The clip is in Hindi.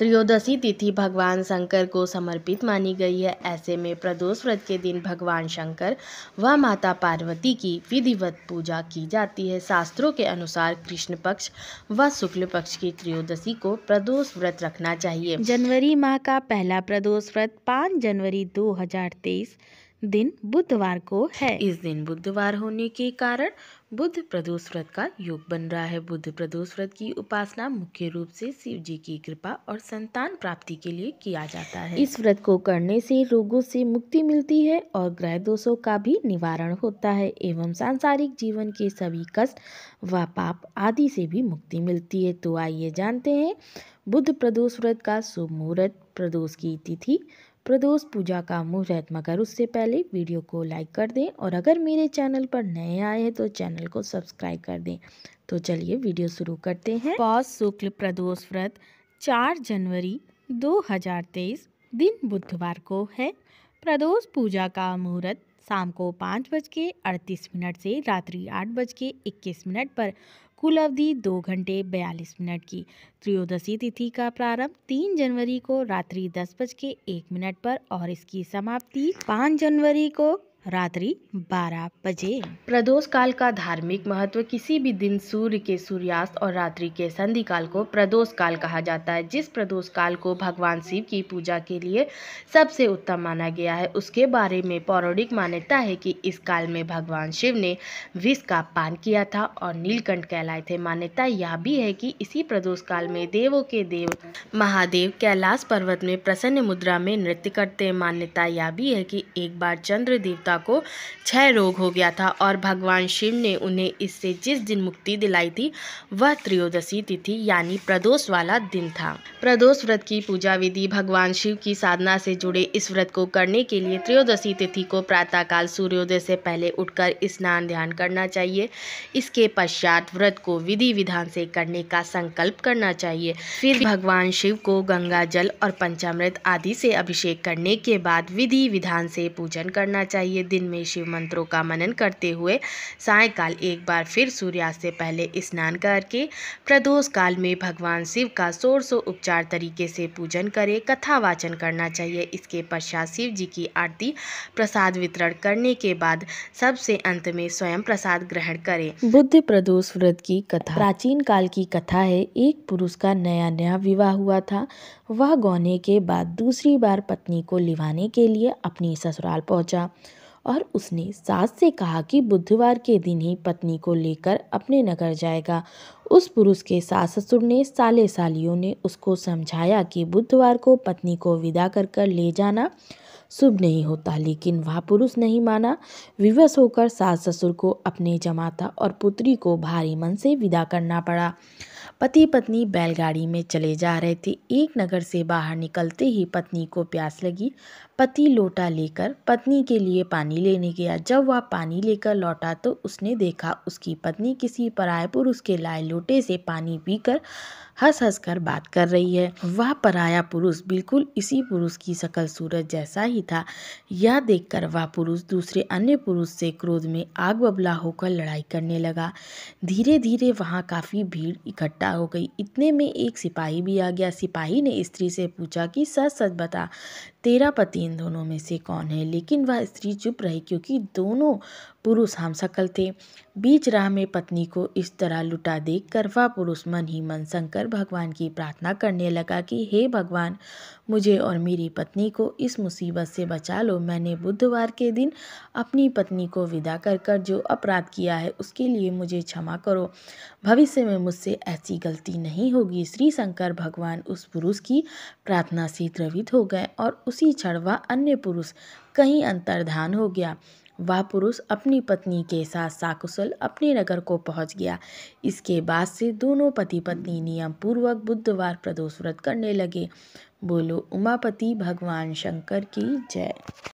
त्रयोदशी तिथि भगवान शंकर को समर्पित मानी गई है ऐसे में प्रदोष व्रत के दिन भगवान शंकर व माता पार्वती की विधिवत पूजा की जाती है शास्त्रों के अनुसार कृष्ण पक्ष व शुक्ल पक्ष की त्रयोदशी को प्रदोष व्रत रखना चाहिए जनवरी माह का पहला प्रदोष व्रत पाँच जनवरी 2023 दिन बुधवार को है इस दिन बुधवार होने के कारण बुद्ध प्रदोष व्रत का योग बन रहा है बुद्ध प्रदोष व्रत की उपासना मुख्य रूप से शिव जी की कृपा और संतान प्राप्ति के लिए किया जाता है इस व्रत को करने से रोगों से मुक्ति मिलती है और ग्रह दोषों का भी निवारण होता है एवं सांसारिक जीवन के सभी कष्ट व पाप आदि से भी मुक्ति मिलती है तो आइए जानते हैं बुद्ध प्रदोष व्रत का शुभ मुहूर्त प्रदोष की तिथि प्रदोष पूजा का मुहूर्त मगर उससे पहले वीडियो को लाइक कर दें और अगर मेरे चैनल पर नए आए हैं तो चैनल को सब्सक्राइब कर दें तो चलिए वीडियो शुरू करते हैं पौष शुक्ल प्रदोष व्रत चार जनवरी 2023 दिन बुधवार को है प्रदोष पूजा का मुहूर्त शाम को पाँच बज के अड़तीस मिनट से रात्रि आठ बज के इक्कीस मिनट पर कुल अवधि दो घंटे बयालीस मिनट की त्रयोदशी तिथि का प्रारंभ तीन जनवरी को रात्रि दस बज के एक मिनट पर और इसकी समाप्ति पाँच जनवरी को रात्रि 12 बजे प्रदोष काल का धार्मिक महत्व किसी भी दिन सूर्य के सूर्यास्त और रात्रि के संधि काल को प्रदोष काल कहा जाता है जिस प्रदोष काल को भगवान शिव की पूजा के लिए सबसे उत्तम माना गया है उसके बारे में पौराणिक मान्यता है कि इस काल में भगवान शिव ने विष का पान किया था और नीलकंठ कहलाए थे मान्यता यह भी है कि इसी प्रदोष काल में देवों के देव महादेव कैलाश पर्वत में प्रसन्न मुद्रा में नृत्य करते मान्यता यह भी है कि एक बार चंद्र देवता दुर्गा को क्षय रोग हो गया था और भगवान शिव ने उन्हें इससे जिस दिन मुक्ति दिलाई थी वह त्रयोदशी तिथि यानी प्रदोष वाला दिन था प्रदोष व्रत की पूजा विधि भगवान शिव की साधना से जुड़े इस व्रत को करने के लिए त्रयोदशी तिथि को प्रातःकाल सूर्योदय से पहले उठकर स्नान ध्यान करना चाहिए इसके पश्चात व्रत को विधि विधान से करने का संकल्प करना चाहिए फिर भगवान शिव को गंगा जल और पंचामृत आदि से अभिषेक करने के बाद विधि विधान से पूजन करना चाहिए चाहिए दिन में शिव मंत्रों का मनन करते हुए सायकाल एक बार फिर सूर्यास्त से पहले स्नान करके प्रदोष काल में भगवान शिव का सो उपचार तरीके से पूजन करें कथा वाचन करना चाहिए इसके पश्चात शिव जी की आरती प्रसाद वितरण करने के बाद सबसे अंत में स्वयं प्रसाद ग्रहण करे बुद्ध प्रदोष व्रत की कथा प्राचीन काल की कथा है एक पुरुष का नया नया विवाह हुआ था वह गौने के बाद दूसरी बार पत्नी को लिवाने के लिए अपनी ससुराल पहुंचा और उसने सास से कहा कि बुधवार के दिन ही पत्नी को लेकर अपने नगर जाएगा उस पुरुष के सास ससुर ने साले सालियों ने उसको समझाया कि बुधवार को पत्नी को विदा कर कर ले जाना शुभ नहीं होता लेकिन वह पुरुष नहीं माना विवश होकर सास ससुर को अपने जमाता और पुत्री को भारी मन से विदा करना पड़ा पति पत्नी बैलगाड़ी में चले जा रहे थे एक नगर से बाहर निकलते ही पत्नी को प्यास लगी पति लोटा लेकर पत्नी के लिए पानी लेने गया जब वह पानी लेकर लौटा तो उसने देखा उसकी पत्नी किसी पराय पुरुष के लाए लोटे से पानी पीकर हंस हंस कर बात कर रही है वह पराया पुरुष बिल्कुल इसी पुरुष की सकल सूरत जैसा ही था यह देखकर वह पुरुष दूसरे अन्य पुरुष से क्रोध में आग बबला होकर लड़ाई करने लगा धीरे धीरे वहाँ काफ़ी भीड़ इकट्ठा हो गई इतने में एक सिपाही भी आ गया सिपाही ने स्त्री से पूछा कि सच सच बता तेरा पति इन दोनों में से कौन है लेकिन वह स्त्री चुप रही क्योंकि दोनों पुरुष हम सकल थे बीच राह में पत्नी को इस तरह लुटा देख कर वह पुरुष मन ही मन शंकर भगवान की प्रार्थना करने लगा कि हे भगवान मुझे और मेरी पत्नी को इस मुसीबत से बचा लो मैंने बुधवार के दिन अपनी पत्नी को विदा कर कर जो अपराध किया है उसके लिए मुझे क्षमा करो भविष्य में मुझसे ऐसी गलती नहीं होगी श्री शंकर भगवान उस पुरुष की प्रार्थना से द्रवित हो गए और उसी क्षण वह अन्य पुरुष कहीं अंतर्धान हो गया वह पुरुष अपनी पत्नी के साथ साकुशल अपने नगर को पहुंच गया इसके बाद से दोनों पति पत्नी नियम पूर्वक बुधवार प्रदोष व्रत करने लगे बोलो उमापति भगवान शंकर की जय